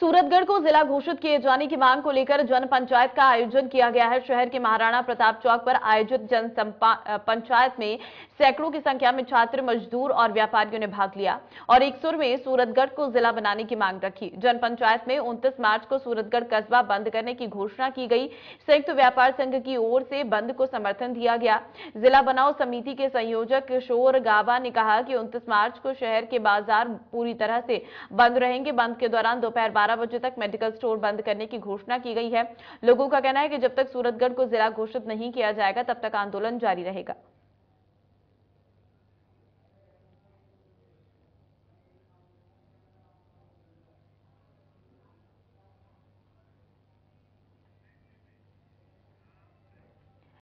सूरतगढ़ को जिला घोषित किए जाने की मांग को लेकर जन पंचायत का आयोजन किया गया है शहर के महाराणा प्रताप चौक पर आयोजित जन पंचायत में सैकड़ों की संख्या में छात्र मजदूर और व्यापारियों ने भाग लिया और एक सुर में सूरतगढ़ को जिला बनाने की मांग रखी जन पंचायत में 29 मार्च को सूरतगढ़ कस्बा बंद करने की घोषणा की गई संयुक्त व्यापार संघ की ओर से बंद को समर्थन दिया गया जिला बनाओ समिति के संयोजक किशोर गावा ने कहा कि उनतीस मार्च को शहर के बाजार पूरी तरह से बंद रहेंगे बंद के दौरान दोपहर बाद 12 बजे तक मेडिकल स्टोर बंद करने की घोषणा की गई है लोगों का कहना है कि जब तक सूरतगढ़ को जिला घोषित नहीं किया जाएगा तब तक आंदोलन जारी रहेगा